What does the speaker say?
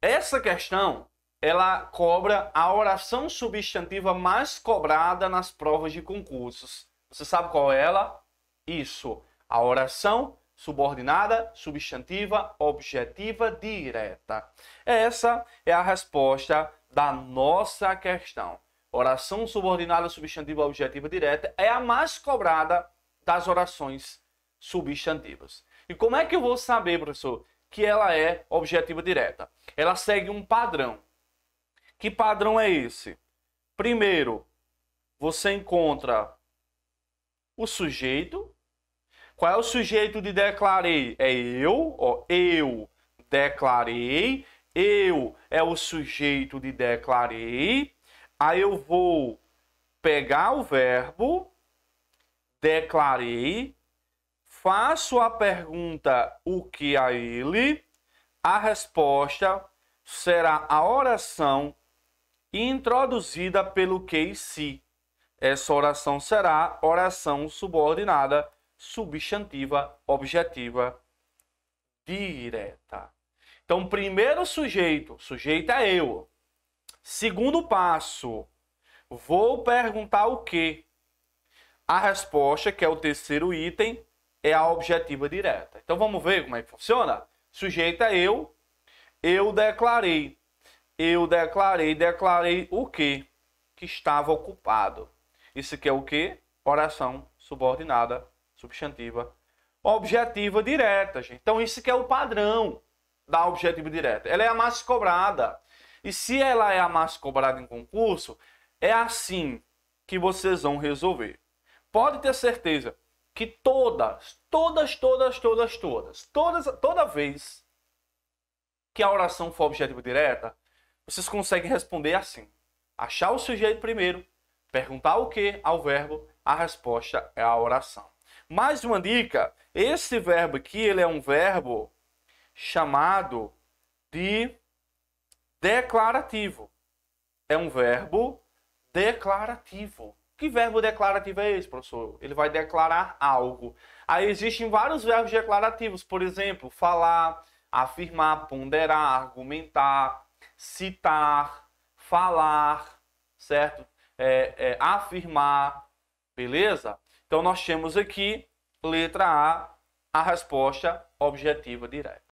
Essa questão ela cobra a oração substantiva mais cobrada nas provas de concursos. Você sabe qual é ela? Isso, a oração subordinada, substantiva, objetiva, direta. Essa é a resposta da nossa questão. Oração subordinada, substantiva, objetiva, direta é a mais cobrada das orações substantivas. E como é que eu vou saber, professor, que ela é objetiva direta. Ela segue um padrão. Que padrão é esse? Primeiro, você encontra o sujeito. Qual é o sujeito de declarei? É eu, ó, eu declarei. Eu é o sujeito de declarei. Aí eu vou pegar o verbo declarei, faço a pergunta o que a ele, a resposta será a oração introduzida pelo que e se. Essa oração será oração subordinada, substantiva, objetiva, direta. Então, primeiro sujeito, sujeito é eu. Segundo passo, vou perguntar o que. A resposta, que é o terceiro item, é a objetiva direta. Então vamos ver como é que funciona? Sujeita eu, eu declarei. Eu declarei, declarei o quê? Que estava ocupado. Isso aqui é o quê? Oração subordinada, substantiva, objetiva direta, gente. Então isso que é o padrão da objetiva direta. Ela é a mais cobrada. E se ela é a mais cobrada em concurso, é assim que vocês vão resolver. Pode ter certeza que todas, todas, todas, todas, todas, todas, toda vez que a oração for objetiva direta, vocês conseguem responder assim: achar o sujeito primeiro, perguntar o que ao verbo, a resposta é a oração. Mais uma dica: esse verbo aqui ele é um verbo chamado de declarativo. É um verbo declarativo. Que verbo declarativo é esse, professor? Ele vai declarar algo. Aí existem vários verbos declarativos, por exemplo, falar, afirmar, ponderar, argumentar, citar, falar, certo? É, é, afirmar, beleza? Então nós temos aqui, letra A, a resposta objetiva direta.